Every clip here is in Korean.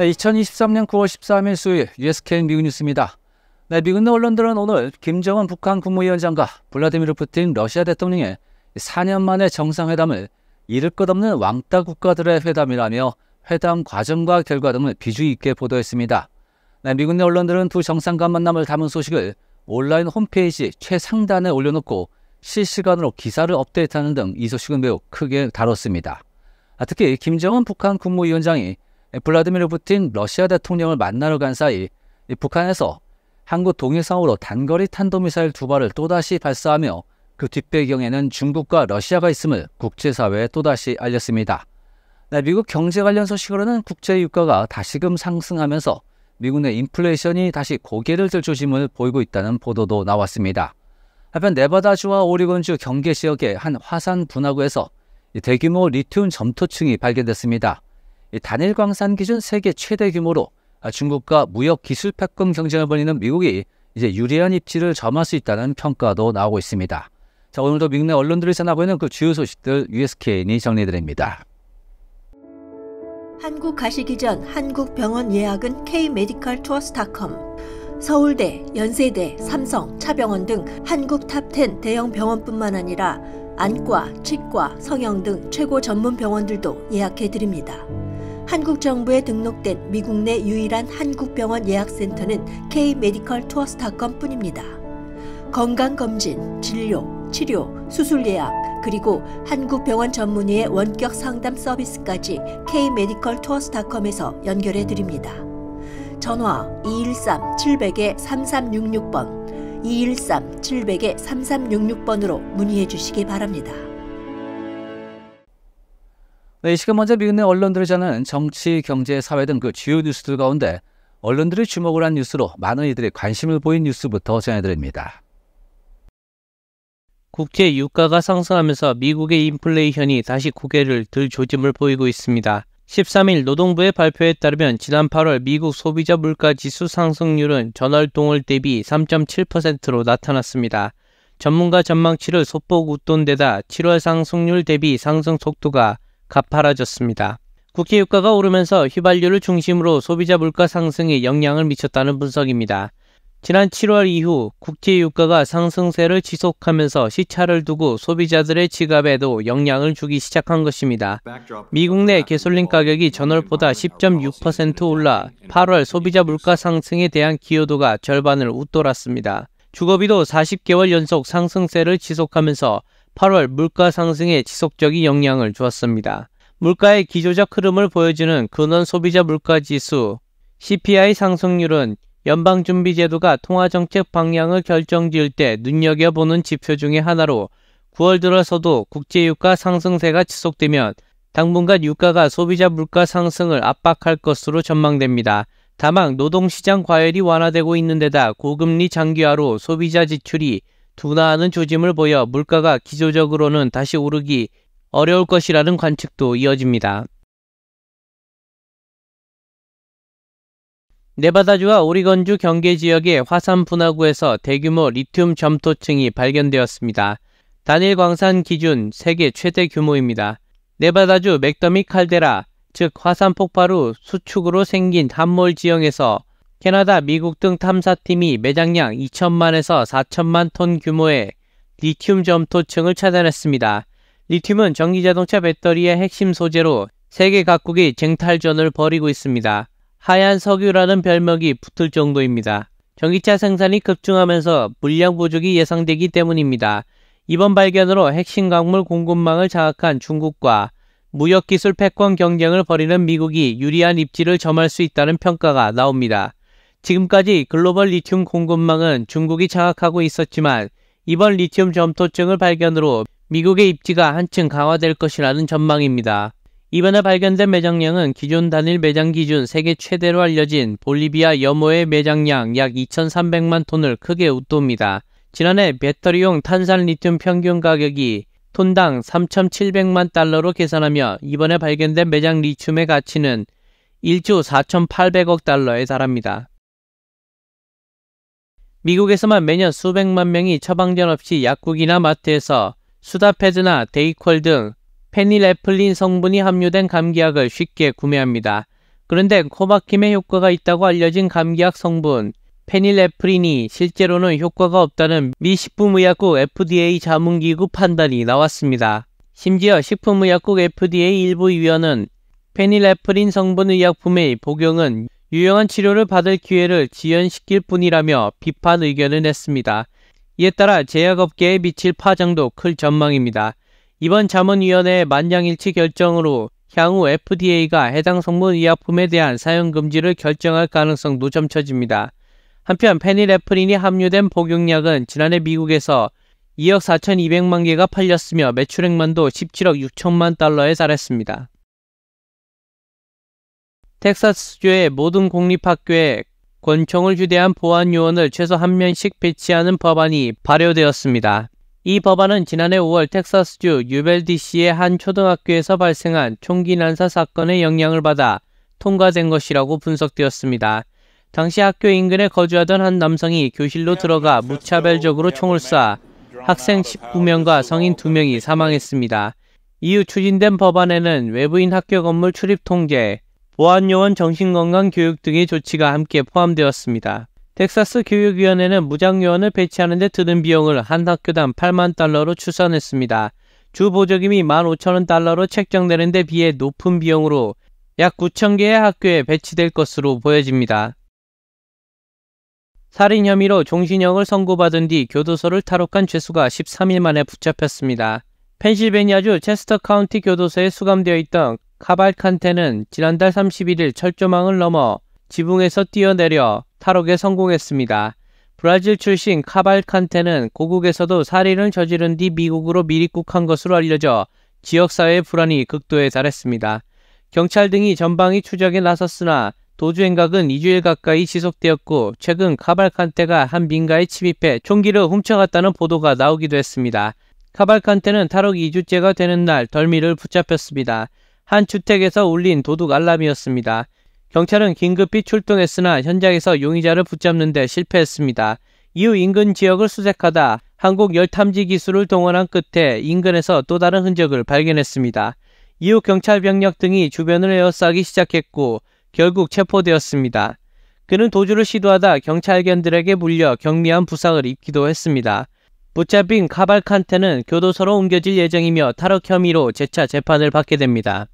네, 2023년 9월 13일 수요일 USKN 미국 뉴스입니다. 네, 미국 내 언론들은 오늘 김정은 북한 국무위원장과 블라디미르 푸틴 러시아 대통령의 4년 만에 정상회담을 잃을 것 없는 왕따 국가들의 회담이라며 회담 과정과 결과 등을 비주 있게 보도했습니다. 네, 미국 내 언론들은 두 정상 간 만남을 담은 소식을 온라인 홈페이지 최상단에 올려놓고 실시간으로 기사를 업데이트하는 등 이 소식은 매우 크게 다뤘습니다. 아, 특히 김정은 북한 국무위원장이 블라디미르 푸틴 러시아 대통령을 만나러 간 사이 북한에서 한국 동해상으로 단거리 탄도미사일 두 발을 또다시 발사하며 그 뒷배경에는 중국과 러시아가 있음을 국제사회에 또다시 알렸습니다. 네, 미국 경제 관련 소식으로는 국제 유가가 다시금 상승하면서 미국 내 인플레이션이 다시 고개를 들 조짐을 보이고 있다는 보도도 나왔습니다. 한편 네바다주와 오리건주 경계 지역의 한 화산 분화구에서 대규모 리튬 점토층이 발견됐습니다. 단일 광산 기준 세계 최대 규모로 아, 중국과 무역 기술 패권 경쟁을 벌이는 미국이 이제 유리한 입지를 점할 수 있다는 평가도 나오고 있습니다. 자 오늘도 미국 내 언론들을 전하보이는 그 주요 소식들 USKN이 정리드립니다 한국 가시기 전 한국 병원 예약은 K메디컬 투어스닷컴 서울대, 연세대, 삼성, 차병원 등 한국 탑10 대형 병원뿐만 아니라 안과, 치과, 성형 등 최고 전문 병원들도 예약해 드립니다. 한국 정부에 등록된 미국 내 유일한 한국병원 예약센터는 K-메디컬 투어스닷컴뿐입니다. 건강검진, 진료, 치료, 수술 예약, 그리고 한국병원 전문의의 원격 상담 서비스까지 K-메디컬 투어스닷컴에서 연결해 드립니다. 전화 213-700-3366번, 213-700-3366번으로 문의해 주시기 바랍니다. 네, 이 시간 먼저 미국내 언론들을 저는 정치, 경제, 사회 등 그 주요 뉴스들 가운데 언론들이 주목을 한 뉴스로 많은 이들이 관심을 보인 뉴스부터 전해드립니다. 국제 유가가 상승하면서 미국의 인플레이션이 다시 고개를 들 조짐을 보이고 있습니다. 13일 노동부의 발표에 따르면 지난 8월 미국 소비자 물가 지수 상승률은 전월 동월 대비 3.7%로 나타났습니다. 전문가 전망치를 소폭 웃돈 데다 7월 상승률 대비 상승 속도가 가파라졌습니다. 국제 유가가 오르면서 휘발유를 중심으로 소비자 물가 상승에 영향을 미쳤다는 분석입니다. 지난 7월 이후 국제 유가가 상승세를 지속하면서 시차를 두고 소비자들의 지갑에도 영향을 주기 시작한 것입니다. 미국 내개솔린 가격이 전월보다 10.6% 올라 8월 소비자 물가 상승에 대한 기여도가 절반을 웃돌았습니다. 주거비도 40개월 연속 상승세를 지속하면서 8월 물가 상승에 지속적인 영향을 주었습니다. 물가의 기조적 흐름을 보여주는 근원 소비자 물가 지수 CPI 상승률은 연방준비제도가 통화정책 방향을 결정지을 때 눈여겨보는 지표 중의 하나로 9월 들어서도 국제유가 상승세가 지속되면 당분간 유가가 소비자 물가 상승을 압박할 것으로 전망됩니다. 다만 노동시장 과열이 완화되고 있는 데다 고금리 장기화로 소비자 지출이 둔화하는 조짐을 보여 물가가 기조적으로는 다시 오르기 어려울 것이라는 관측도 이어집니다. 네바다주와 오리건주 경계 지역의 화산 분화구에서 대규모 리튬 점토층이 발견되었습니다. 단일 광산 기준 세계 최대 규모입니다. 네바다주 맥더미 칼데라, 즉 화산 폭발 후 수축으로 생긴 함몰 지형에서 캐나다, 미국 등 탐사팀이 매장량 2천만에서 4천만 톤 규모의 리튬 점토층을 찾아냈습니다. 리튬은 전기자동차 배터리의 핵심 소재로 세계 각국이 쟁탈전을 벌이고 있습니다. 하얀 석유라는 별명이 붙을 정도입니다. 전기차 생산이 급증하면서 물량 부족이 예상되기 때문입니다. 이번 발견으로 핵심 광물 공급망을 장악한 중국과 무역기술 패권 경쟁을 벌이는 미국이 유리한 입지를 점할 수 있다는 평가가 나옵니다. 지금까지 글로벌 리튬 공급망은 중국이 장악하고 있었지만 이번 리튬 점토증을 발견으로 미국의 입지가 한층 강화될 것이라는 전망입니다. 이번에 발견된 매장량은 기존 단일 매장 기준 세계 최대로 알려진 볼리비아 여모의 매장량 약 2,300만 톤을 크게 웃돕니다. 지난해 배터리용 탄산 리튬 평균 가격이 톤당 3,700만 달러로 계산하며 이번에 발견된 매장 리튬의 가치는 1조 4,800억 달러에 달합니다. 미국에서만 매년 수백만 명이 처방전 없이 약국이나 마트에서 수다패드나 데이퀄등 페닐에플린 성분이 함유된 감기약을 쉽게 구매합니다. 그런데 코바킴의 효과가 있다고 알려진 감기약 성분 페닐에프린이 실제로는 효과가 없다는 미 식품의약국 FDA 자문기구 판단이 나왔습니다. 심지어 식품의약국 FDA 일부 위원은 페닐에프린 성분 의약품의 복용은 유용한 치료를 받을 기회를 지연시킬 뿐이라며 비판 의견을 냈습니다. 이에 따라 제약업계에 미칠 파장도 클 전망입니다. 이번 자문위원회의 만장일치 결정으로 향후 FDA가 해당 성분 의약품에 대한 사용 금지를 결정할 가능성도 점쳐집니다. 한편 페닐레프린이 함유된 복용약은 지난해 미국에서 2억 4,200만 개가 팔렸으며 매출액만도 17억 6천만 달러에 달했습니다. 텍사스주의 모든 공립학교에 권총을 휴대한 보안 요원을 최소 한 명씩 배치하는 법안이 발효되었습니다. 이 법안은 지난해 5월 텍사스주 유벨디시의 한 초등학교에서 발생한 총기 난사 사건의 영향을 받아 통과된 것이라고 분석되었습니다. 당시 학교 인근에 거주하던 한 남성이 교실로 들어가 무차별적으로 총을 쏴 학생 19명과 성인 2명이 사망했습니다. 이후 추진된 법안에는 외부인 학교 건물 출입 통제, 보안요원 정신건강 교육 등의 조치가 함께 포함되었습니다. 텍사스 교육위원회는 무장요원을 배치하는 데 드는 비용을 한 학교당 8만 달러로 추산했습니다. 주 보조금이 15,000원 달러로 책정되는 데 비해 높은 비용으로 약 9,000개의 학교에 배치될 것으로 보여집니다. 살인 혐의로 종신형을 선고받은 뒤 교도소를 탈옥한 죄수가 13일 만에 붙잡혔습니다. 펜실베니아주 체스터 카운티 교도소에 수감되어 있던 카발칸테는 지난달 31일 철조망을 넘어 지붕에서 뛰어내려 탈옥에 성공했습니다. 브라질 출신 카발칸테는 고국에서도 살인을 저지른 뒤 미국으로 미입국한 것으로 알려져 지역사회의 불안이 극도에 달했습니다. 경찰 등이 전방위 추적에 나섰으나 도주 행각은 2주일 가까이 지속되었고 최근 카발칸테가 한 민가에 침입해 총기를 훔쳐갔다는 보도가 나오기도 했습니다. 카발칸테는 탈옥 2주째가 되는 날 덜미를 붙잡혔습니다. 한 주택에서 울린 도둑 알람이었습니다. 경찰은 긴급히 출동했으나 현장에서 용의자를 붙잡는 데 실패했습니다. 이후 인근 지역을 수색하다 한국 열탐지 기술을 동원한 끝에 인근에서 또 다른 흔적을 발견했습니다. 이후 경찰 병력 등이 주변을 에워싸기 시작했고 결국 체포되었습니다. 그는 도주를 시도하다 경찰견들에게 물려 경미한 부상을 입기도 했습니다. 붙잡힌 카발칸테는 교도소로 옮겨질 예정이며 탈옥 혐의로 재차 재판을 받게 됩니다.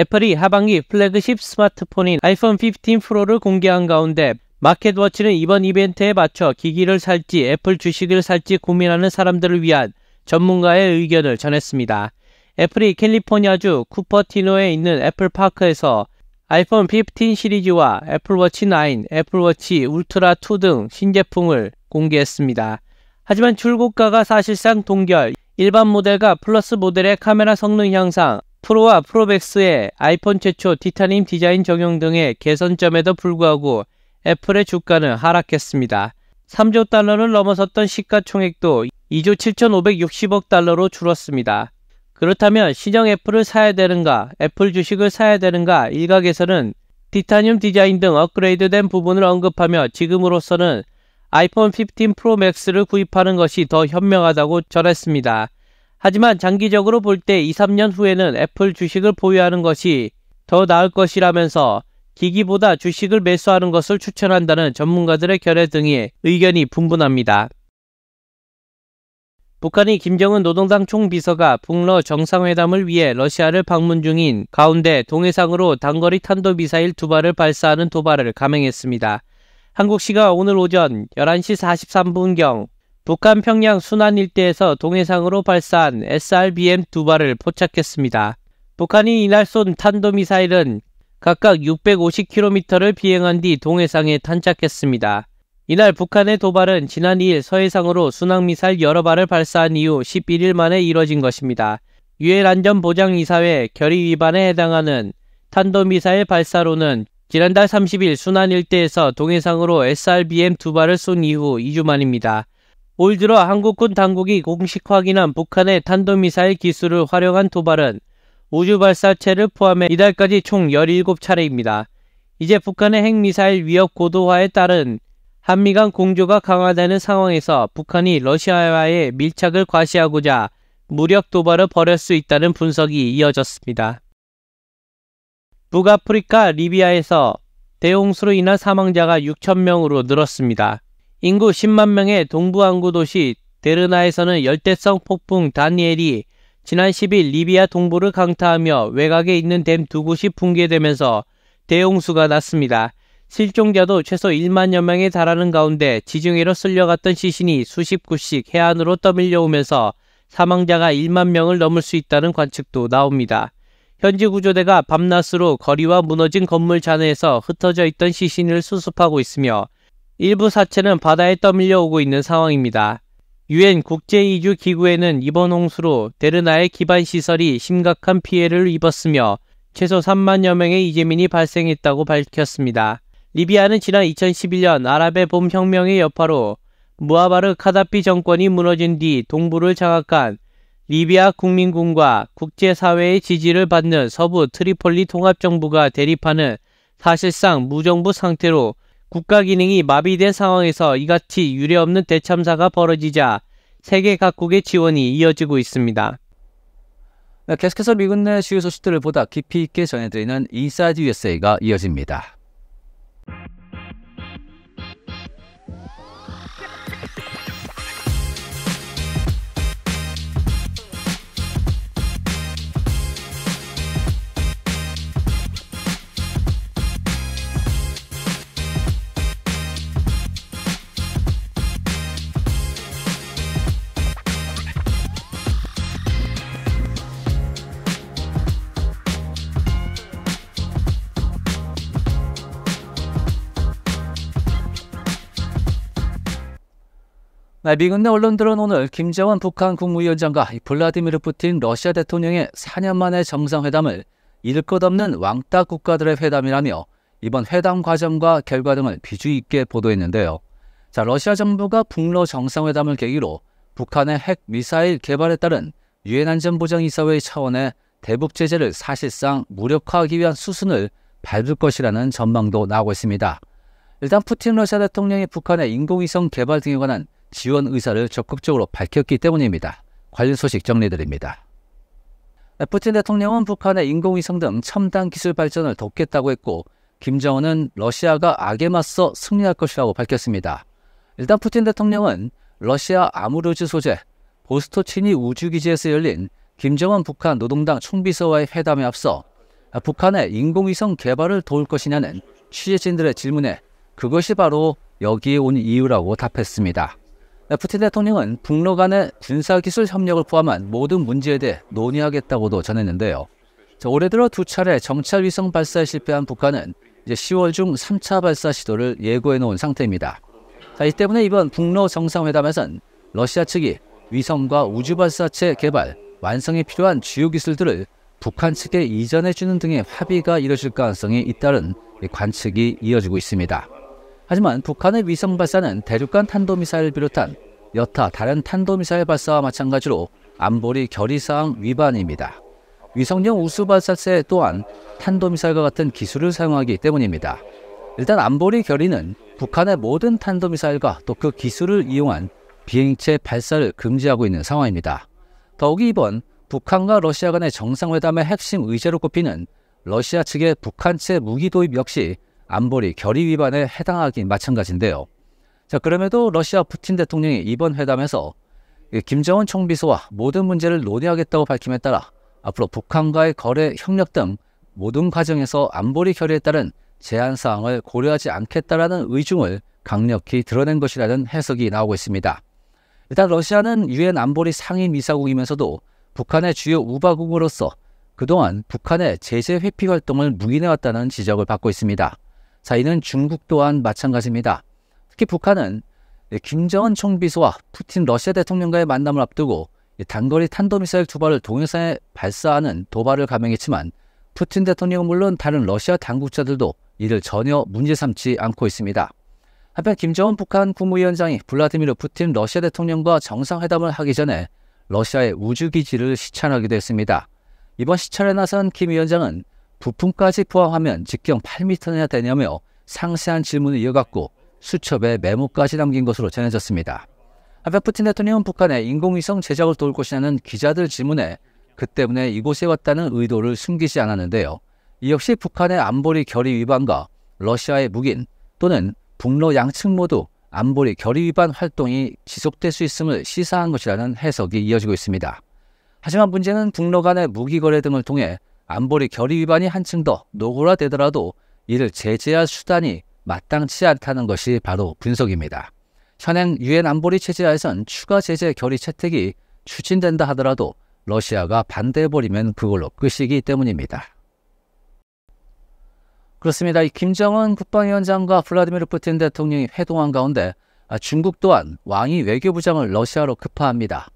애플이 하반기 플래그십 스마트폰인 아이폰 15 프로를 공개한 가운데 마켓워치는 이번 이벤트에 맞춰 기기를 살지 애플 주식을 살지 고민하는 사람들을 위한 전문가의 의견을 전했습니다. 애플이 캘리포니아주 쿠퍼티노에 있는 애플파크에서 아이폰 15 시리즈와 애플워치 9, 애플워치 울트라 2 등 신제품을 공개했습니다. 하지만 출고가가 사실상 동결, 일반 모델과 플러스 모델의 카메라 성능 향상, 프로와 프로맥스의 아이폰 최초 티타늄 디자인 적용 등의 개선점에도 불구하고 애플의 주가는 하락했습니다. 3조 달러를 넘어섰던 시가총액도 2조 7,560억 달러로 줄었습니다. 그렇다면 신형 애플을 사야 되는가, 애플 주식을 사야 되는가 일각에서는 티타늄 디자인 등 업그레이드된 부분을 언급하며 지금으로서는 아이폰 15 프로 맥스를 구입하는 것이 더 현명하다고 전했습니다. 하지만 장기적으로 볼 때 2, 3년 후에는 애플 주식을 보유하는 것이 더 나을 것이라면서 기기보다 주식을 매수하는 것을 추천한다는 전문가들의 결의 등의 의견이 분분합니다. 북한이 김정은 노동당 총비서가 북러 정상회담을 위해 러시아를 방문 중인 가운데 동해상으로 단거리 탄도미사일 두 발을 발사하는 도발을 감행했습니다. 한국 시가 오늘 오전 11시 43분경 북한 평양 순환 일대에서 동해상으로 발사한 SRBM 두 발을 포착했습니다. 북한이 이날 쏜 탄도미사일은 각각 650km를 비행한 뒤 동해상에 탄착했습니다. 이날 북한의 도발은 지난 2일 서해상으로 순항미사일 여러 발을 발사한 이후 11일 만에 이뤄진 것입니다. 유엔 안전보장이사회 결의 위반에 해당하는 탄도미사일 발사로는 지난달 30일 순환 일대에서 동해상으로 SRBM 두 발을 쏜 이후 2주 만입니다. 올 들어 한국군 당국이 공식 확인한 북한의 탄도미사일 기술을 활용한 도발은 우주 발사체를 포함해 이달까지 총 17차례입니다. 이제 북한의 핵미사일 위협 고도화에 따른 한미 간 공조가 강화되는 상황에서 북한이 러시아와의 밀착을 과시하고자 무력 도발을 벌일 수 있다는 분석이 이어졌습니다. 북아프리카 리비아에서 대홍수로 인한 사망자가 6천명으로 늘었습니다. 인구 10만 명의 동부항구 도시 데르나에서는 열대성 폭풍 다니엘이 지난 10일 리비아 동부를 강타하며 외곽에 있는 댐 두 곳이 붕괴되면서 대홍수가 났습니다. 실종자도 최소 1만여 명에 달하는 가운데 지중해로 쓸려갔던 시신이 수십 구씩 해안으로 떠밀려오면서 사망자가 1만 명을 넘을 수 있다는 관측도 나옵니다. 현지 구조대가 밤낮으로 거리와 무너진 건물 잔해에서 흩어져 있던 시신을 수습하고 있으며 일부 사체는 바다에 떠밀려 오고 있는 상황입니다. 유엔 국제이주기구에는 이번 홍수로 데르나의 기반시설이 심각한 피해를 입었으며 최소 3만여 명의 이재민이 발생했다고 밝혔습니다. 리비아는 지난 2011년 아랍의 봄 혁명의 여파로 무하바르 카다피 정권이 무너진 뒤 동부를 장악한 리비아 국민군과 국제사회의 지지를 받는 서부 트리폴리 통합정부가 대립하는 사실상 무정부 상태로 국가 기능이 마비된 상황에서 이같이 유례없는 대참사가 벌어지자 세계 각국의 지원이 이어지고 있습니다. 네, 계속해서 미국 내 주요 소식들을 보다 깊이 있게 전해드리는 인사이드 USA가 이어집니다. 미국 내 언론들은 오늘 김재원 북한 국무위원장과 블라디미르 푸틴 러시아 대통령의 4년 만의 정상회담을 잃을 것 없는 왕따 국가들의 회담이라며 이번 회담 과정과 결과 등을 비중 있게 보도했는데요. 자, 러시아 정부가 북러 정상회담을 계기로 북한의 핵 미사일 개발에 따른 유엔 안전보장이사회 차원의 대북 제재를 사실상 무력화하기 위한 수순을 밟을 것이라는 전망도 나오고 있습니다. 일단 푸틴 러시아 대통령이 북한의 인공위성 개발 등에 관한 지원 의사를 적극적으로 밝혔기 때문입니다. 관련 소식 정리드립니다. 푸틴 대통령은 북한의 인공위성 등 첨단 기술 발전을 돕겠다고 했고 김정은은 러시아가 악에 맞서 승리할 것이라고 밝혔습니다. 일단 푸틴 대통령은 러시아 아무르즈 소재 보스토치니 우주기지에서 열린 김정은 북한 노동당 총비서와의 회담에 앞서 북한의 인공위성 개발을 도울 것이냐는 취재진들의 질문에 그것이 바로 여기에 온 이유라고 답했습니다. 푸틴 대통령은 북러 간의 군사기술 협력을 포함한 모든 문제에 대해 논의하겠다고도 전했는데요. 자, 올해 들어 두 차례 정찰 위성 발사에 실패한 북한은 이제 10월 중 3차 발사 시도를 예고해 놓은 상태입니다. 자, 이 때문에 이번 북러 정상회담에선 러시아 측이 위성과 우주 발사체 개발, 완성에 필요한 주요 기술들을 북한 측에 이전해 주는 등의 합의가 이뤄질 가능성이 잇따른 관측이 이어지고 있습니다. 하지만 북한의 위성 발사는 대륙간 탄도미사일을 비롯한 여타 다른 탄도미사일 발사와 마찬가지로 안보리 결의사항 위반입니다. 위성용 우수발사체 또한 탄도미사일과 같은 기술을 사용하기 때문입니다. 일단 안보리 결의는 북한의 모든 탄도미사일과 또 그 기술을 이용한 비행체 발사를 금지하고 있는 상황입니다. 더욱이 이번 북한과 러시아 간의 정상회담의 핵심 의제로 꼽히는 러시아 측의 북한 체 무기 도입 역시 안보리 결의 위반에 해당하긴 마찬가지인데요. 자, 그럼에도 러시아 푸틴 대통령이 이번 회담에서 김정은 총비서와 모든 문제를 논의하겠다고 밝힘에 따라 앞으로 북한과의 거래 협력 등 모든 과정에서 안보리 결의에 따른 제한 사항을 고려하지 않겠다라는 의중을 강력히 드러낸 것이라는 해석이 나오고 있습니다. 일단 러시아는 유엔 안보리 상임이사국이면서도 북한의 주요 우방국으로서 그동안 북한의 제재 회피 활동을 묵인해왔다는 지적을 받고 있습니다. 자, 이는 중국 또한 마찬가지입니다. 특히 북한은 김정은 총비서와 푸틴 러시아 대통령과의 만남을 앞두고 단거리 탄도미사일 두 발을 동해상에 발사하는 도발을 감행했지만 푸틴 대통령은 물론 다른 러시아 당국자들도 이를 전혀 문제 삼지 않고 있습니다. 한편 김정은 북한 국무위원장이 블라디미르 푸틴 러시아 대통령과 정상회담을 하기 전에 러시아의 우주기지를 시찰하기도 했습니다. 이번 시찰에 나선 김 위원장은 부품까지 포함하면 직경 8m나 되냐며 상세한 질문을 이어갔고 수첩에 메모까지 남긴 것으로 전해졌습니다. 한편 푸틴 대통령은 북한의 인공위성 제작을 도울 것이라는 기자들 질문에 그 때문에 이곳에 왔다는 의도를 숨기지 않았는데요. 이 역시 북한의 안보리 결의 위반과 러시아의 묵인 또는 북러 양측 모두 안보리 결의 위반 활동이 지속될 수 있음을 시사한 것이라는 해석이 이어지고 있습니다. 하지만 문제는 북러 간의 무기 거래 등을 통해 안보리 결의 위반이 한층 더 노골화되더라도 이를 제재할 수단이 마땅치 않다는 것이 바로 분석입니다. 현행 유엔 안보리 체제하에선 추가 제재 결의 채택이 추진된다 하더라도 러시아가 반대해버리면 그걸로 끝이기 때문입니다. 그렇습니다. 김정은 국방위원장과 블라디미르 푸틴 대통령이 회동한 가운데 중국 또한 왕이 외교부장을 러시아로 급파합니다.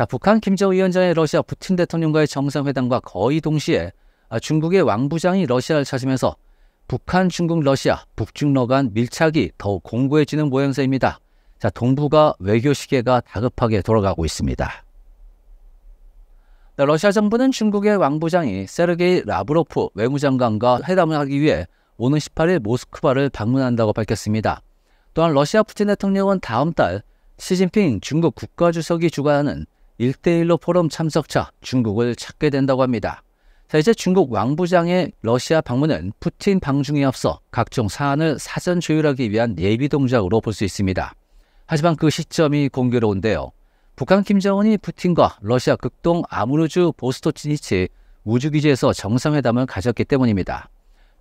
자, 북한 김정은 위원장의 러시아 푸틴 대통령과의 정상회담과 거의 동시에 아, 중국의 왕부장이 러시아를 찾으면서 북한, 중국, 러시아, 북중러 간 밀착이 더욱 공고해지는 모양새입니다. 자, 동북아 외교 시계가 다급하게 돌아가고 있습니다. 러시아 정부는 중국의 왕부장이 세르게이 라브로프 외무장관과 회담을 하기 위해 오는 18일 모스크바를 방문한다고 밝혔습니다. 또한 러시아 푸틴 대통령은 다음 달 시진핑 중국 국가주석이 주관하는 일대일로 포럼 참석차 중국을 찾게 된다고 합니다. 자, 이제 중국 왕부장의 러시아 방문은 푸틴 방중에 앞서 각종 사안을 사전 조율하기 위한 예비 동작으로 볼 수 있습니다. 하지만 그 시점이 공교로운데요. 북한 김정은이 푸틴과 러시아 극동 아무르주 보스토치니치 우주기지에서 정상회담을 가졌기 때문입니다.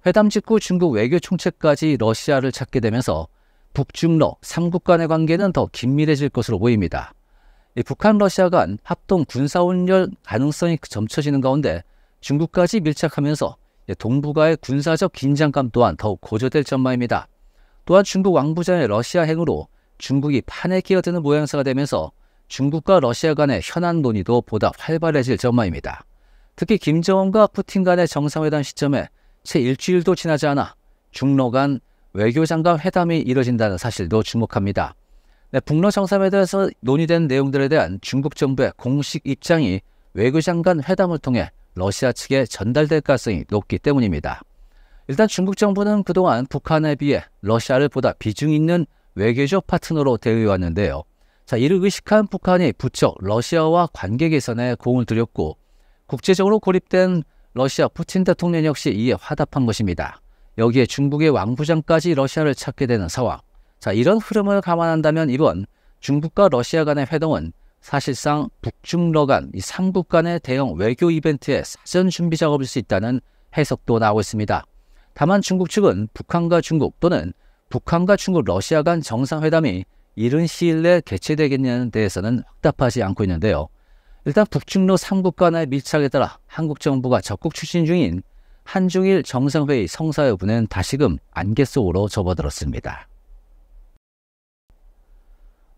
회담 직후 중국 외교 총책까지 러시아를 찾게 되면서 북중러 3국 간의 관계는 더 긴밀해질 것으로 보입니다. 북한 러시아 간 합동 군사훈련 가능성이 점쳐지는 가운데 중국까지 밀착하면서 동북아의 군사적 긴장감 또한 더욱 고조될 전망입니다. 또한 중국 왕부장의 러시아 행으로 중국이 판에 끼어드는 모양새가 되면서 중국과 러시아 간의 현안 논의도 보다 활발해질 전망입니다. 특히 김정은과 푸틴 간의 정상회담 시점에 채 일주일도 지나지 않아 중러 간 외교장관 회담이 이뤄진다는 사실도 주목합니다. 네, 북러 정상회담에서 논의된 내용들에 대한 중국 정부의 공식 입장이 외교장 관 회담을 통해 러시아 측에 전달될 가능성이 높기 때문입니다. 일단 중국 정부는 그동안 북한에 비해 러시아를 보다 비중 있는 외교적 파트너로 대응해왔는데요 자, 이를 의식한 북한이 부쩍 러시아와 관계 개선에 공을 들였고 국제적으로 고립된 러시아 푸틴 대통령 역시 이에 화답한 것입니다. 여기에 중국의 왕부장까지 러시아를 찾게 되는 상황. 자, 이런 흐름을 감안한다면 이번 중국과 러시아 간의 회동은 사실상 북중러 간 이삼국 간의 대형 외교 이벤트의 사전 준비 작업일 수 있다는 해석도 나오고 있습니다. 다만 중국 측은 북한과 중국 또는 북한과 중국 러시아 간 정상회담이 이른 시일 내에 개최되겠냐는 데에서는 확답하지 않고 있는데요. 일단 북중러삼국 간의 밀착에 따라 한국 정부가 적극 추진 중인 한중일 정상회의 성사 여부는 다시금 안갯속으로 접어들었습니다.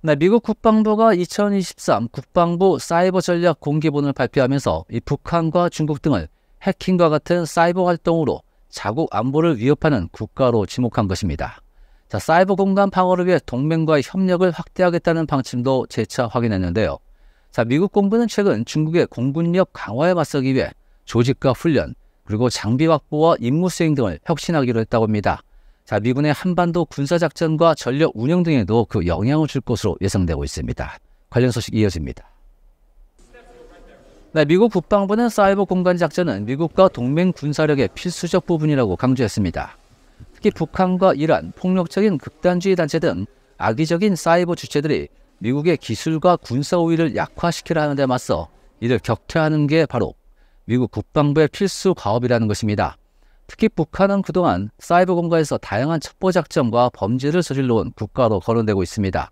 네, 미국 국방부가 2023 국방부 사이버 전략 공개본을 발표하면서 이 북한과 중국 등을 해킹과 같은 사이버 활동으로 자국 안보를 위협하는 국가로 지목한 것입니다. 자, 사이버 공간 방어를 위해 동맹과의 협력을 확대하겠다는 방침도 재차 확인했는데요. 자, 미국 공군은 최근 중국의 공군력 강화에 맞서기 위해 조직과 훈련, 그리고 장비 확보와 임무 수행 등을 혁신하기로 했다고 합니다. 자, 미군의 한반도 군사작전과 전력 운영 등에도 그 영향을 줄 것으로 예상되고 있습니다. 관련 소식 이어집니다. 네, 미국 국방부는 사이버 공간 작전은 미국과 동맹 군사력의 필수적 부분이라고 강조했습니다. 특히 북한과 이란, 폭력적인 극단주의 단체 등 악의적인 사이버 주체들이 미국의 기술과 군사 우위를 약화시키려 하는 데 맞서 이를 격퇴하는 게 바로 미국 국방부의 필수 과업이라는 것입니다. 특히 북한은 그동안 사이버 공간에서 다양한 첩보 작전과 범죄를 저질러온 국가로 거론되고 있습니다.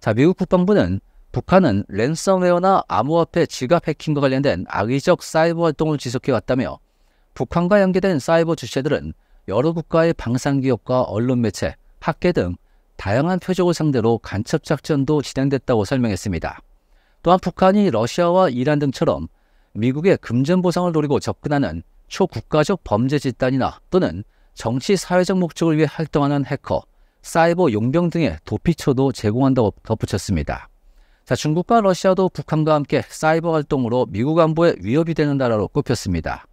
자, 미국 국방부는 북한은 랜섬웨어나 암호화폐 지갑 해킹과 관련된 악의적 사이버 활동을 지속해 왔다며 북한과 연계된 사이버 주체들은 여러 국가의 방산기업과 언론 매체, 학계 등 다양한 표적을 상대로 간첩 작전도 진행됐다고 설명했습니다. 또한 북한이 러시아와 이란 등처럼 미국의 금전 보상을 노리고 접근하는 초국가적 범죄 집단이나 또는 정치 사회적 목적을 위해 활동하는 해커, 사이버 용병 등의 도피처도 제공한다고 덧붙였습니다. 자, 중국과 러시아도 북한과 함께 사이버 활동으로 미국 안보에 위협이 되는 나라로 꼽혔습니다.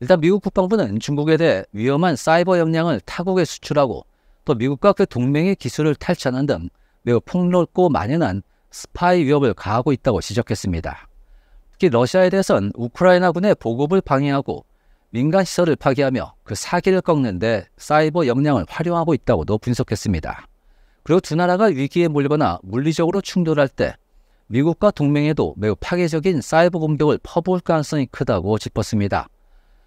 일단 미국 국방부는 중국에 대해 위험한 사이버 역량을 타국에 수출하고 또 미국과 그 동맹의 기술을 탈취하는 등 매우 폭넓고 만연한 스파이 위협을 가하고 있다고 지적했습니다. 특히 러시아에 대해선 우크라이나군의 보급을 방해하고 민간 시설을 파괴하며 그 사기를 꺾는데 사이버 역량을 활용하고 있다고도 분석했습니다. 그리고 두 나라가 위기에 몰리거나 물리적으로 충돌할 때 미국과 동맹에도 매우 파괴적인 사이버 공격을 퍼부을 가능성이 크다고 짚었습니다.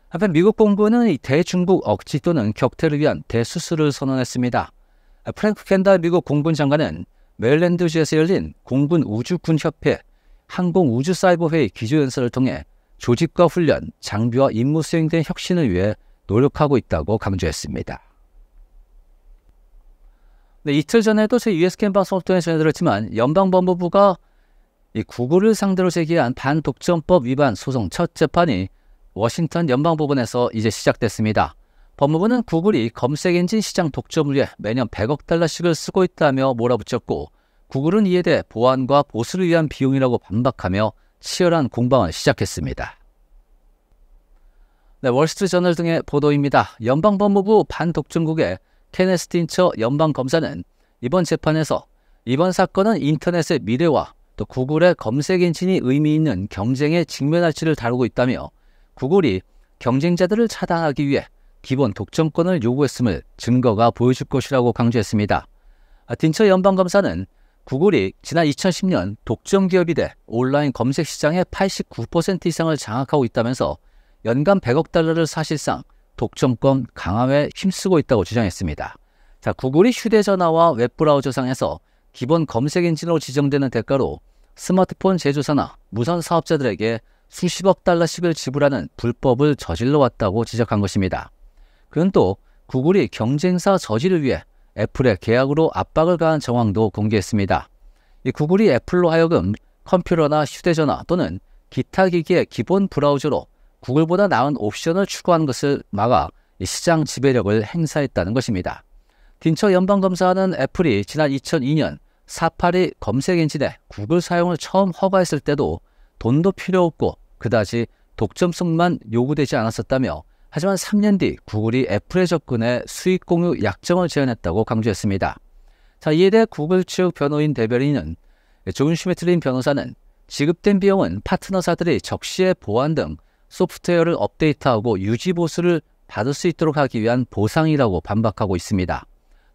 한편 미국 공군은 대중국 억지 또는 격퇴를 위한 대수술을 선언했습니다. 프랭크 켄달 미국 공군 장관은 메일랜드주에서 열린 공군 우주군 협회 항공우주사이버회의 기조연설을 통해 조직과 훈련, 장비와 임무 수행 등 혁신을 위해 노력하고 있다고 강조했습니다. 네, 이틀 전에도 제 US 캔방송 통해 전해드렸지만 연방법무부가 이 구글을 상대로 제기한 반독점법 위반 소송 첫 재판이 워싱턴 연방법원에서 이제 시작됐습니다. 법무부는 구글이 검색 엔진 시장 독점을 위해 매년 100억 달러씩을 쓰고 있다며 몰아붙였고 구글은 이에 대해 보안과 보수를 위한 비용이라고 반박하며 치열한 공방을 시작했습니다. 네, 월스트리트저널 등의 보도입니다. 연방법무부 반독중국의 케네스 틴처 연방검사는 이번 재판에서 이번 사건은 인터넷의 미래와 또 구글의 검색 인진이 의미 있는 경쟁에 직면할지를 다루고 있다며 구글이 경쟁자들을 차단하기 위해 기본 독점권을 요구했음을 증거가 보여줄 것이라고 강조했습니다. 틴처 아, 연방검사는 구글이 지난 2010년 독점 기업이 돼 온라인 검색 시장의 89% 이상을 장악하고 있다면서 연간 100억 달러를 사실상 독점권 강화에 힘쓰고 있다고 주장했습니다. 자, 구글이 휴대전화와 웹브라우저상에서 기본 검색 엔진으로 지정되는 대가로 스마트폰 제조사나 무선 사업자들에게 수십억 달러씩을 지불하는 불법을 저질러 왔다고 지적한 것입니다. 그는 또 구글이 경쟁사 저지를 위해 애플의 계약으로 압박을 가한 정황도 공개했습니다. 이 구글이 애플로 하여금 컴퓨터나 휴대전화 또는 기타 기기의 기본 브라우저로 구글보다 나은 옵션을 추구하는 것을 막아 시장 지배력을 행사했다는 것입니다. 딘처 연방검사는 애플이 지난 2002년 사파리 검색 엔진에 구글 사용을 처음 허가했을 때도 돈도 필요 없고 그다지 독점성만 요구되지 않았었다며 하지만 3년 뒤 구글이 애플에접근해 수익 공유 약정을 제안했다고 강조했습니다. 자, 이에 대해 구글 측 변호인 대변인은 존 슈메틀린 변호사는 지급된 비용은 파트너사들이 적시에 보안 등 소프트웨어를 업데이트하고 유지 보수를 받을 수 있도록 하기 위한 보상이라고 반박하고 있습니다.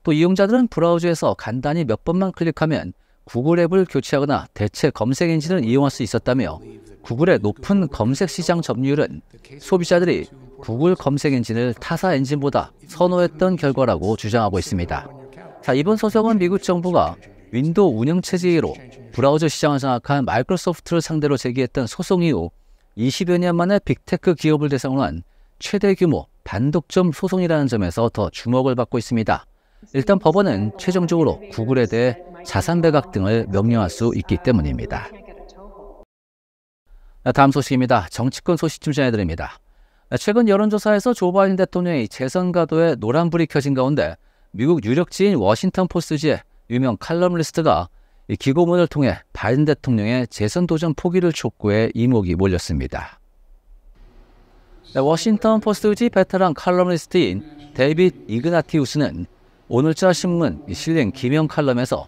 또 이용자들은 브라우저에서 간단히 몇 번만 클릭하면 구글 앱을 교체하거나 대체 검색 엔진을 이용할 수 있었다며 구글의 높은 검색 시장 점유율은 소비자들이 구글 검색 엔진을 타사 엔진보다 선호했던 결과라고 주장하고 있습니다. 자, 이번 소송은 미국 정부가 윈도우 운영체제로 브라우저 시장을 장악한 마이크로소프트를 상대로 제기했던 소송 이후 20여 년 만에 빅테크 기업을 대상으로 한 최대 규모 반독점 소송이라는 점에서 더 주목을 받고 있습니다. 일단 법원은 최종적으로 구글에 대해 자산 배각 등을 명령할 수 있기 때문입니다. 다음 소식입니다. 정치권 소식 좀 전해드립니다. 최근 여론조사에서 조 바이든 대통령이 재선 가도에 노란불이 켜진 가운데 미국 유력지인 워싱턴 포스지의 유명 칼럼리스트가 기고문을 통해 바이든 대통령의 재선 도전 포기를 촉구해 이목이 몰렸습니다. 네, 워싱턴 포스트지 베테랑 칼럼리스트인 데이빗 이그나티우스는 오늘자 신문 실린 기명 칼럼에서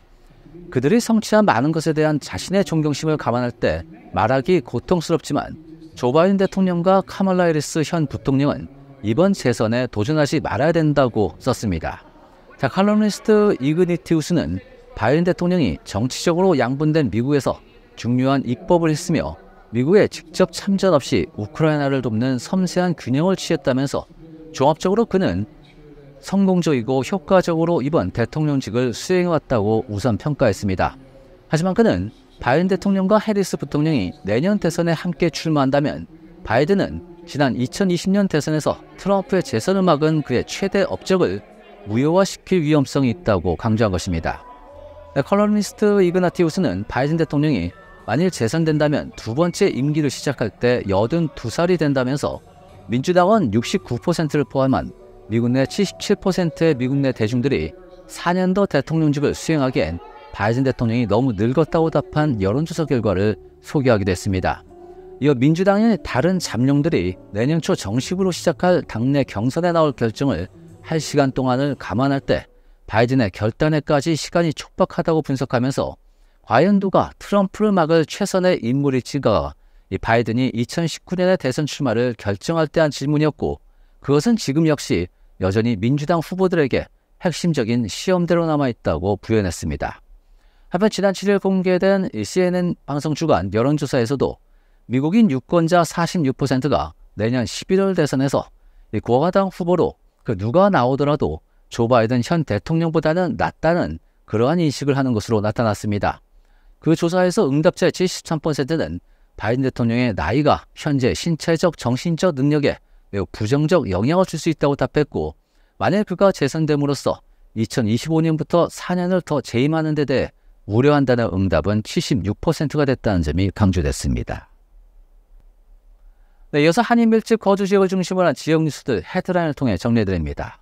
그들이 성취한 많은 것에 대한 자신의 존경심을 감안할 때 말하기 고통스럽지만 조 바이든 대통령과 카멀라 해리스 현 부통령은 이번 재선에 도전하지 말아야 된다고 썼습니다. 자, 칼럼니스트 이그니티우스는 바이든 대통령이 정치적으로 양분된 미국에서 중요한 입법을 했으며 미국의 직접 참전 없이 우크라이나를 돕는 섬세한 균형을 취했다면서 종합적으로 그는 성공적이고 효과적으로 이번 대통령직을 수행해왔다고 우선 평가했습니다. 하지만 그는 바이든 대통령과 해리스 부통령이 내년 대선에 함께 출마한다면 바이든은 지난 2020년 대선에서 트럼프의 재선을 막은 그의 최대 업적을 무효화시킬 위험성이 있다고 강조한 것입니다. 네, 컬럼니스트 이그나티우스는 바이든 대통령이 만일 재선된다면 두 번째 임기를 시작할 때 82살이 된다면서 민주당원 69%를 포함한 미국 내 77%의 미국 내 대중들이 4년 더 대통령직을 수행하기엔 바이든 대통령이 너무 늙었다고 답한 여론조사 결과를 소개하기도 했습니다. 이어 민주당의 다른 잠룡들이 내년 초 정식으로 시작할 당내 경선에 나올 결정을 할 시간 동안을 감안할 때 바이든의 결단에까지 시간이 촉박하다고 분석하면서 과연 누가 트럼프를 막을 최선의 인물일지가 이 바이든이 2 0 1 9년에 대선 출마를 결정할 때 한 질문이었고 그것은 지금 역시 여전히 민주당 후보들에게 핵심적인 시험대로 남아있다고 부연했습니다. 한편 지난 7일 공개된 CNN 방송 주간 여론조사에서도 미국인 유권자 46%가 내년 11월 대선에서 고아당 후보로 그 누가 나오더라도 조 바이든 현 대통령보다는 낫다는 그러한 인식을 하는 것으로 나타났습니다. 그 조사에서 응답자의 73%는 바이든 대통령의 나이가 현재 신체적, 정신적 능력에 매우 부정적 영향을 줄 수 있다고 답했고 만일 그가 재선됨으로써 2025년부터 4년을 더 재임하는 데 대해 우려한다는 응답은 76%가 됐다는 점이 강조됐습니다. 네, 이어서 한인 밀집 거주 지역을 중심으로 한 지역 뉴스들 헤드라인을 통해 정리해드립니다.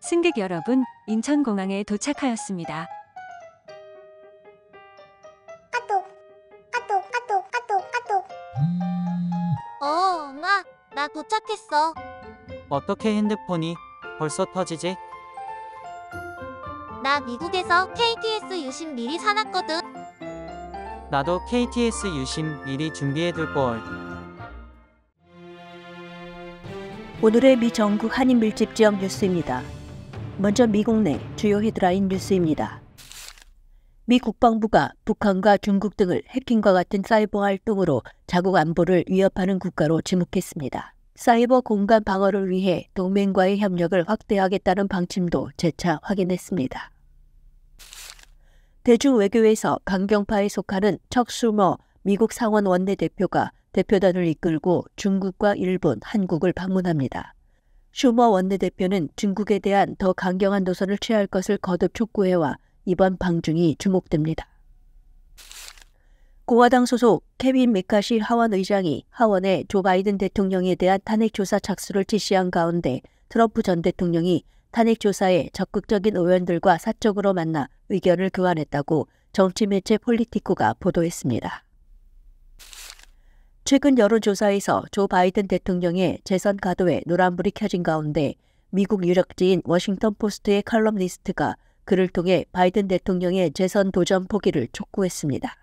승객 여러분, 인천공항에 도착하였습니다. 아똑, 아똑, 아똑, 아똑, 아똑. 어, 엄마, 나 도착했어. 어떻게 핸드폰이 벌써 터지지? 나 미국에서 KTS 유심 미리 사놨거든. 나도 KTS 유심 미리 준비해둘걸. 오늘의 미 전국 한인 밀집 지역 뉴스입니다. 먼저 미국 내 주요 헤드라인 뉴스입니다. 미 국방부가 북한과 중국 등을 해킹과 같은 사이버 활동으로 자국 안보를 위협하는 국가로 지목했습니다. 사이버 공간 방어를 위해 동맹과의 협력을 확대하겠다는 방침도 재차 확인했습니다. 대중외교에서 강경파에 속하는 척수머 미국 상원 원내대표가 대표단을 이끌고 중국과 일본, 한국을 방문합니다. 슈머 원내대표는 중국에 대한 더 강경한 노선을 취할 것을 거듭 촉구해와 이번 방중이 주목됩니다. 공화당 소속 케빈 메카시 하원 의장이 하원에 조 바이든 대통령에 대한 탄핵조사 착수를 지시한 가운데 트럼프 전 대통령이 탄핵조사에 적극적인 의원들과 사적으로 만나 의견을 교환했다고 정치매체 폴리티코가 보도했습니다. 최근 여론조사에서 조 바이든 대통령의 재선 가도에 노란불이 켜진 가운데 미국 유력지인 워싱턴 포스트의 칼럼니스트가 그를 통해 바이든 대통령의 재선 도전 포기를 촉구했습니다.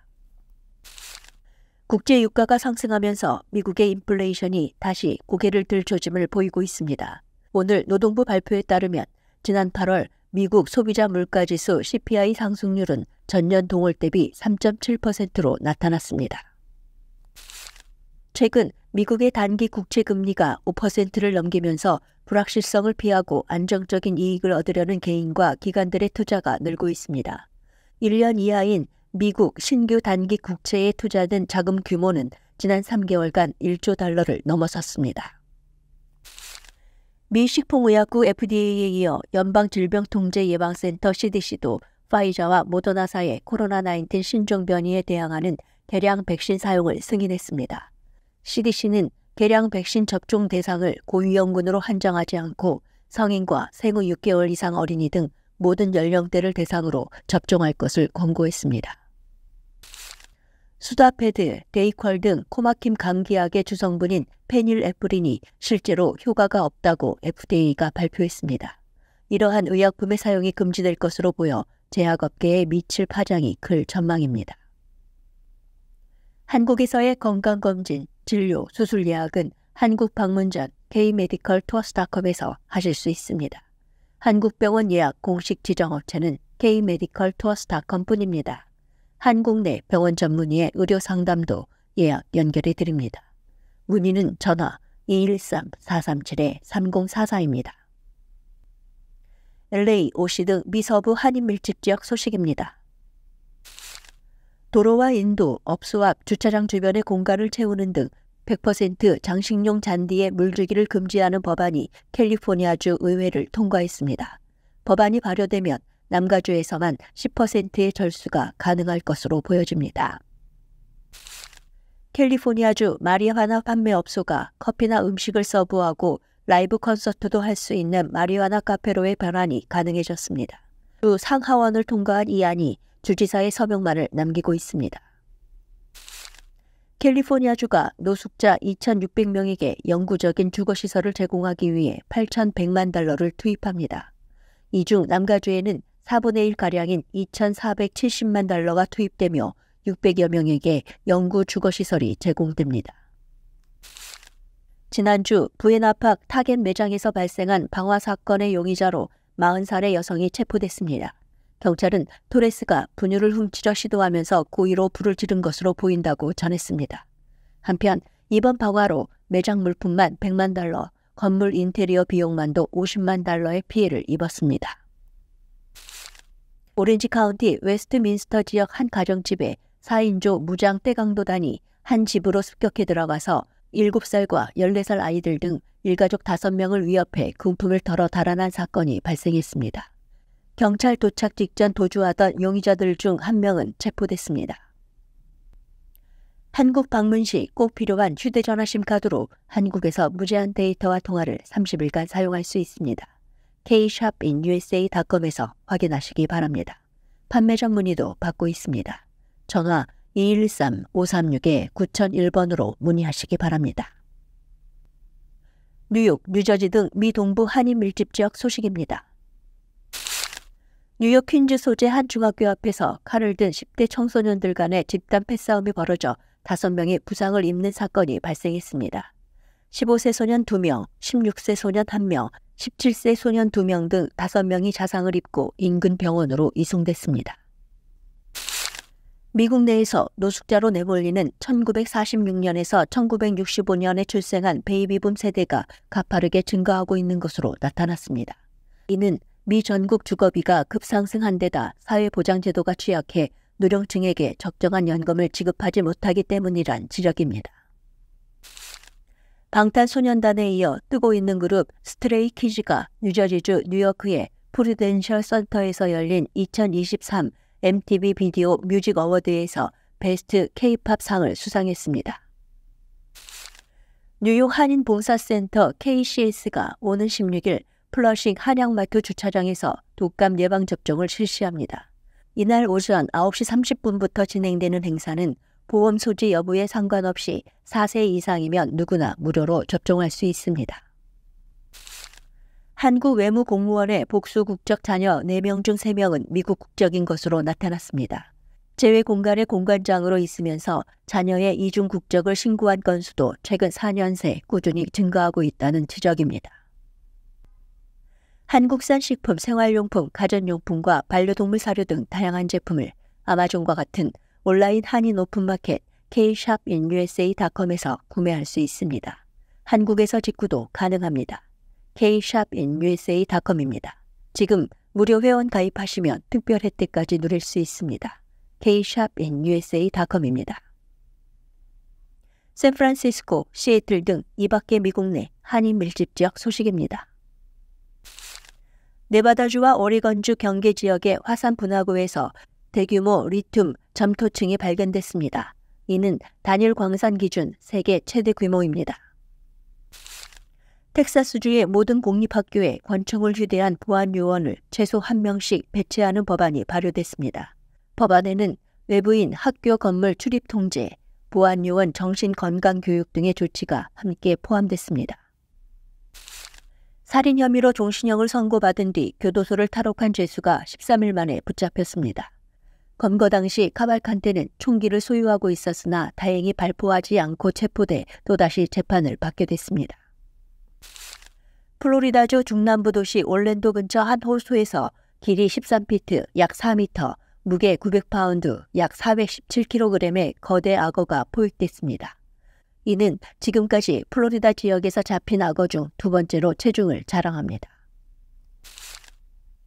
국제 유가가 상승하면서 미국의 인플레이션이 다시 고개를 들 조짐을 보이고 있습니다. 오늘 노동부 발표에 따르면 지난 8월 미국 소비자 물가지수 CPI 상승률은 전년 동월 대비 3.7%로 나타났습니다. 최근 미국의 단기 국채 금리가 5%를 넘기면서 불확실성을 피하고 안정적인 이익을 얻으려는 개인과 기관들의 투자가 늘고 있습니다. 1년 이하인 미국 신규 단기 국채에 투자된 자금 규모는 지난 3개월간 1조 달러를 넘어섰습니다. 미 식품의약국 FDA에 이어 연방질병통제예방센터 CDC도 파이자와 모더나사의 코로나19 신종 변이에 대항하는 대량 백신 사용을 승인했습니다. CDC는 개량 백신 접종 대상을 고위험군으로 한정하지 않고 성인과 생후 6개월 이상 어린이 등 모든 연령대를 대상으로 접종할 것을 권고했습니다. 수다패드, 데이퀄 등 코막힘 감기약의 주성분인 페닐에프린이 실제로 효과가 없다고 FDA가 발표했습니다. 이러한 의약품의 사용이 금지될 것으로 보여 제약업계에 미칠 파장이 클 전망입니다. 한국에서의 건강검진, 진료, 수술 예약은 한국 방문 전 K메디컬 투어스닷컴에서 하실 수 있습니다. 한국병원 예약 공식 지정업체는 K메디컬 투어스닷컴뿐입니다. 한국 내 병원 전문의의 의료 상담도 예약 연결해 드립니다. 문의는 전화 213-437-3044입니다. LA 오시 등 미서부 한인 밀집 지역 소식입니다. 도로와 인도, 업소 앞 주차장 주변의 공간을 채우는 등 100% 장식용 잔디에 물주기를 금지하는 법안이 캘리포니아주 의회를 통과했습니다. 법안이 발효되면 남가주에서만 10%의 절수가 가능할 것으로 보여집니다. 캘리포니아주 마리화나 판매업소가 커피나 음식을 서브하고 라이브 콘서트도 할 수 있는 마리화나 카페로의 변환이 가능해졌습니다. 주 상하원을 통과한 이안이 주지사의 서명만을 남기고 있습니다. 캘리포니아주가 노숙자 2,600명에게 영구적인 주거시설을 제공하기 위해 8,100만 달러를 투입합니다. 이 중 남가주에는 4분의 1가량인 2,470만 달러가 투입되며 600여 명에게 영구 주거시설이 제공됩니다. 지난주 부에나팍 타겟 매장에서 발생한 방화 사건의 용의자로 40살의 여성이 체포됐습니다. 경찰은 토레스가 분유를 훔치려 시도하면서 고의로 불을 지른 것으로 보인다고 전했습니다. 한편 이번 방화로 매장 물품만 100만 달러, 건물 인테리어 비용만도 50만 달러의 피해를 입었습니다. 오렌지 카운티 웨스트민스터 지역 한 가정집에 4인조 무장 떼강도단이 한 집으로 습격해 들어가서 7살과 14살 아이들 등 일가족 5명을 위협해 금품을 덜어 달아난 사건이 발생했습니다. 경찰 도착 직전 도주하던 용의자들 중 한 명은 체포됐습니다. 한국 방문 시 꼭 필요한 휴대전화 심카드로 한국에서 무제한 데이터와 통화를 30일간 사용할 수 있습니다. kshopinUSA.com에서 확인하시기 바랍니다. 판매점 문의도 받고 있습니다. 전화 213-536-9001번으로 문의하시기 바랍니다. 뉴욕, 뉴저지 등 미 동부 한인 밀집 지역 소식입니다. 뉴욕 퀸즈 소재 한 중학교 앞에서 칼을 든 10대 청소년들 간의 집단 패싸움이 벌어져 5명이 부상을 입는 사건이 발생했습니다. 15세 소년 2명, 16세 소년 1명, 17세 소년 2명 등 5명이 자상을 입고 인근 병원으로 이송됐습니다. 미국 내에서 노숙자로 내몰리는 1946년에서 1965년에 출생한 베이비붐 세대가 가파르게 증가하고 있는 것으로 나타났습니다. 이는 미 전국 주거비가 급상승한 데다 사회보장제도가 취약해 노령층에게 적정한 연금을 지급하지 못하기 때문이란 지적입니다. 방탄소년단에 이어 뜨고 있는 그룹 스트레이 키즈가 뉴저지주 뉴여크의 프리덴셜 센터에서 열린 2023 MTV 비디오 뮤직 어워드에서 베스트 K-팝 상을 수상했습니다. 뉴욕 한인 봉사센터 KCS가 오는 16일 플러싱 한양마트 주차장에서 독감 예방접종을 실시합니다. 이날 오전 9시 30분부터 진행되는 행사는 보험 소지 여부에 상관없이 4세 이상이면 누구나 무료로 접종할 수 있습니다. 한국 외무공무원의 복수 국적 자녀 4명 중 3명은 미국 국적인 것으로 나타났습니다. 제외 공간의 공관장으로 있으면서 자녀의 이중 국적을 신고한 건수도 최근 4년 새 꾸준히 증가하고 있다는 지적입니다. 한국산 식품, 생활용품, 가전용품과 반려동물 사료 등 다양한 제품을 아마존과 같은 온라인 한인 오픈마켓 kshopinusa.com에서 구매할 수 있습니다. 한국에서 직구도 가능합니다. kshopinusa.com입니다. 지금 무료 회원 가입하시면 특별 혜택까지 누릴 수 있습니다. kshopinusa.com입니다. 샌프란시스코, 시애틀 등 이밖의 미국 내 한인 밀집 지역 소식입니다. 네바다주와 오리건주 경계 지역의 화산 분화구에서 대규모 리튬 점토층이 발견됐습니다. 이는 단일 광산 기준 세계 최대 규모입니다. 텍사스주의 모든 공립학교에 권총을 휴대한 보안 요원을 최소 한 명씩 배치하는 법안이 발효됐습니다. 법안에는 외부인 학교 건물 출입 통제, 보안 요원 정신 건강 교육 등의 조치가 함께 포함됐습니다. 살인 혐의로 종신형을 선고받은 뒤 교도소를 탈옥한 죄수가 13일 만에 붙잡혔습니다. 검거 당시 카발칸테는 총기를 소유하고 있었으나 다행히 발포하지 않고 체포돼 또다시 재판을 받게 됐습니다. 플로리다주 중남부 도시 올랜도 근처 한 호수에서 길이 13피트, 약 4미터, 무게 900파운드, 약 417kg의 거대 악어가 포획됐습니다. 이는 지금까지 플로리다 지역에서 잡힌 악어 중 두 번째로 체중을 자랑합니다.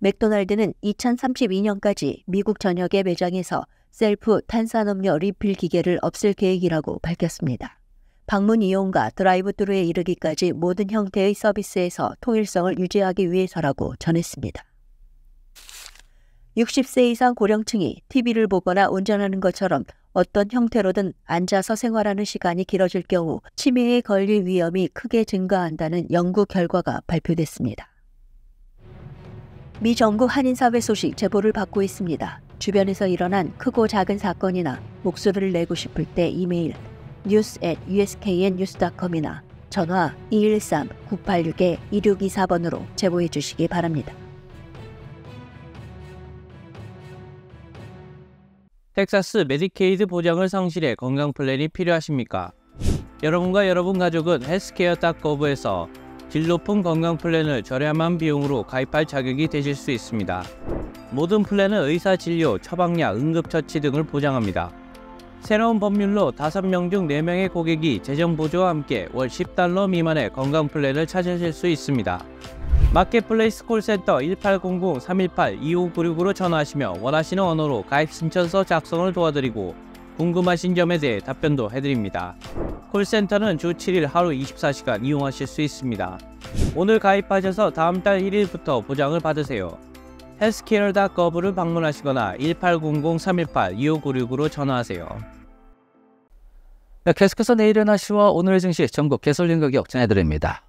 맥도날드는 2032년까지 미국 전역의 매장에서 셀프 탄산음료 리필 기계를 없앨 계획이라고 밝혔습니다. 방문 이용과 드라이브뚜루에 이르기까지 모든 형태의 서비스에서 통일성을 유지하기 위해서라고 전했습니다. 60세 이상 고령층이 TV를 보거나 운전하는 것처럼 어떤 형태로든 앉아서 생활하는 시간이 길어질 경우 치매에 걸릴 위험이 크게 증가한다는 연구 결과가 발표됐습니다. 미정국 한인사회 소식 제보를 받고 있습니다. 주변에서 일어난 크고 작은 사건이나 목소리를 내고 싶을 때 이메일 news at usknnews.com이나 전화 213-986-2624번으로 제보해 주시기 바랍니다. 텍사스 메디케이드 보장을 상실해 건강 플랜이 필요하십니까? 여러분과 여러분 가족은 헬스케어 닷거브에서 질 높은 건강 플랜을 저렴한 비용으로 가입할 자격이 되실 수 있습니다. 모든 플랜은 의사 진료, 처방약, 응급처치 등을 보장합니다. 새로운 법률로 5명 중 4명의 고객이 재정 보조와 함께 월 10달러 미만의 건강 플랜을 찾으실 수 있습니다. 마켓플레이스 콜센터 1800-318-2596으로 전화하시며 원하시는 언어로 가입 신청서 작성을 도와드리고 궁금하신 점에 대해 답변도 해드립니다. 콜센터는 주 7일 하루 24시간 이용하실 수 있습니다. 오늘 가입하셔서 다음 달 1일부터 보장을 받으세요. 헬스케어.gov를 방문하시거나 1800-318-2596으로 전화하세요. 네, 계속해서 내일은 하시와 오늘의 증시 전국 개설된 가격 전해드립니다.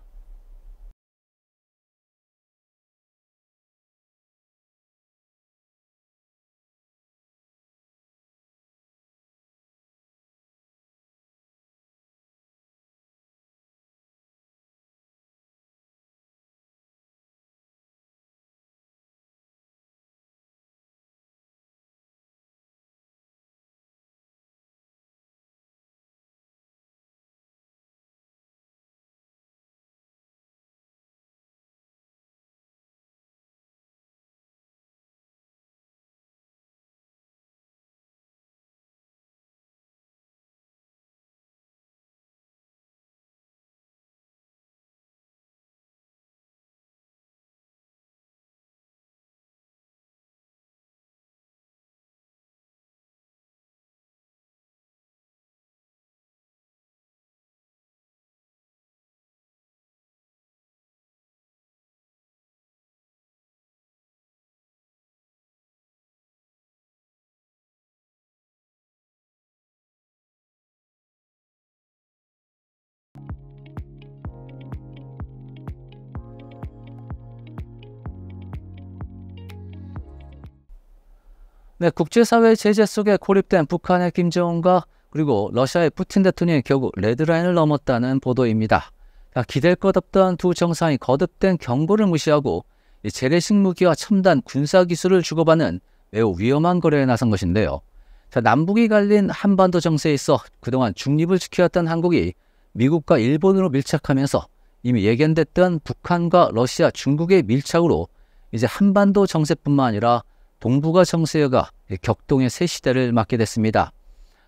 네, 국제사회의 제재 속에 고립된 북한의 김정은과 그리고 러시아의 푸틴 대통령이 결국 레드라인을 넘었다는 보도입니다. 그러니까 기댈 것 없던 두 정상이 거듭된 경고를 무시하고 재래식 무기와 첨단 군사 기술을 주고받는 매우 위험한 거래에 나선 것인데요. 자, 남북이 갈린 한반도 정세에 있어 그동안 중립을 지켜왔던 한국이 미국과 일본으로 밀착하면서 이미 예견됐던 북한과 러시아, 중국의 밀착으로 이제 한반도 정세뿐만 아니라 동북아 정세여가 격동의 새 시대를 맞게 됐습니다.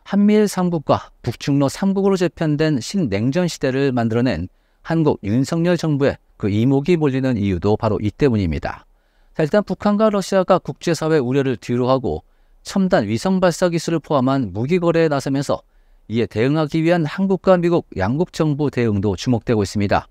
한미일 3국과 북중로 3국으로 재편된 신냉전 시대를 만들어낸 한국 윤석열 정부의 그 이목이 몰리는 이유도 바로 이 때문입니다. 자, 일단 북한과 러시아가 국제사회 우려를 뒤로하고 첨단 위성 발사 기술을 포함한 무기 거래에 나서면서 이에 대응하기 위한 한국과 미국 양국 정부 대응도 주목되고 있습니다.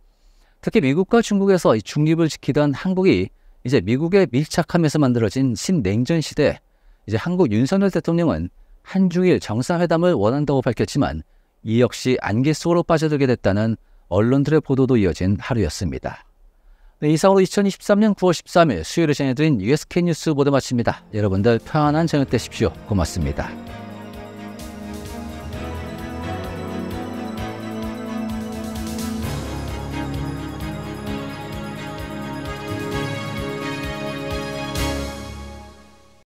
특히 미국과 중국에서 중립을 지키던 한국이 이제 미국에 밀착하면서 만들어진 신냉전 시대 이제 한국 윤석열 대통령은 한중일 정상회담을 원한다고 밝혔지만 이 역시 안개 속으로 빠져들게 됐다는 언론들의 보도도 이어진 하루였습니다. 네, 이상으로 2023년 9월 13일 수요일에 전해드린 USK 뉴스 모두 마칩니다. 여러분들 편안한 저녁 되십시오. 고맙습니다.